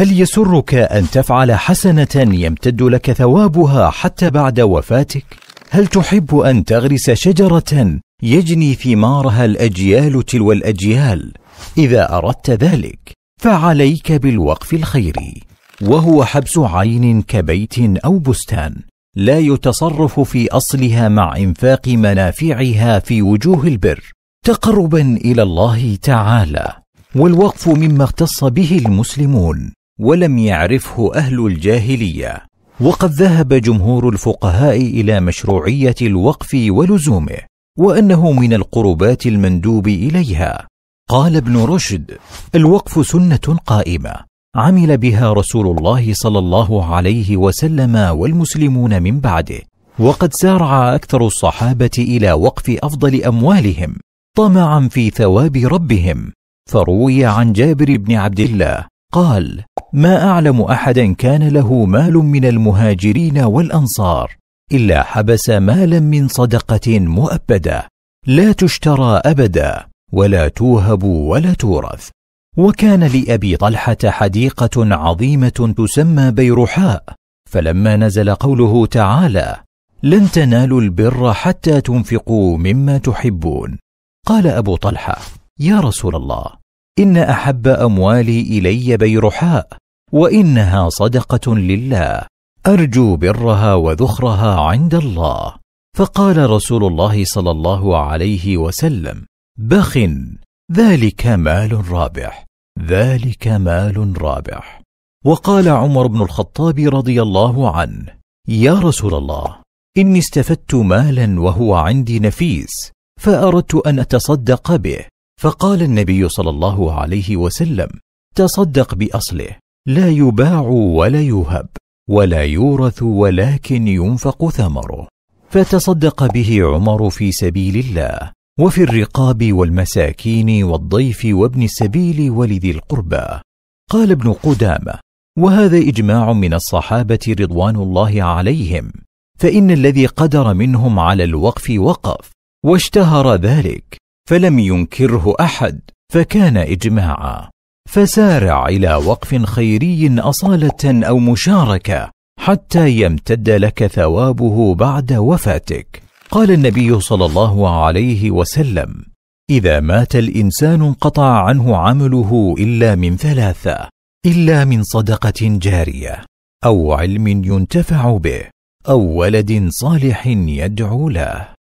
هل يسرك أن تفعل حسنة يمتد لك ثوابها حتى بعد وفاتك؟ هل تحب أن تغرس شجرة يجني ثمارها الأجيال تلو الأجيال؟ إذا أردت ذلك فعليك بالوقف الخيري وهو حبس عين كبيت أو بستان لا يتصرف في أصلها مع إنفاق منافعها في وجوه البر تقربا إلى الله تعالى والوقف مما اختص به المسلمون ولم يعرفه اهل الجاهليه وقد ذهب جمهور الفقهاء الى مشروعيه الوقف ولزومه وانه من القربات المندوب اليها قال ابن رشد الوقف سنه قائمه عمل بها رسول الله صلى الله عليه وسلم والمسلمون من بعده وقد سارع اكثر الصحابه الى وقف افضل اموالهم طمعا في ثواب ربهم فروي عن جابر بن عبد الله قال ما اعلم احدا كان له مال من المهاجرين والانصار الا حبس مالا من صدقه مؤبده لا تشترى ابدا ولا توهب ولا تورث وكان لابي طلحه حديقه عظيمه تسمى بيرحاء فلما نزل قوله تعالى لن تنالوا البر حتى تنفقوا مما تحبون قال ابو طلحه يا رسول الله ان احب اموالي الي بيرحاء وانها صدقه لله ارجو برها وذخرها عند الله فقال رسول الله صلى الله عليه وسلم بخ ذلك مال رابح ذلك مال رابح وقال عمر بن الخطاب رضي الله عنه يا رسول الله اني استفدت مالا وهو عندي نفيس فاردت ان اتصدق به فقال النبي صلى الله عليه وسلم تصدق باصله لا يباع ولا يوهب ولا يورث ولكن ينفق ثمره فتصدق به عمر في سبيل الله وفي الرقاب والمساكين والضيف وابن السبيل ولذي القربى قال ابن قدامه وهذا اجماع من الصحابه رضوان الله عليهم فان الذي قدر منهم على الوقف وقف واشتهر ذلك فلم ينكره احد فكان اجماعا فسارع الى وقف خيري اصاله او مشاركه حتى يمتد لك ثوابه بعد وفاتك قال النبي صلى الله عليه وسلم اذا مات الانسان انقطع عنه عمله الا من ثلاثه الا من صدقه جاريه او علم ينتفع به او ولد صالح يدعو له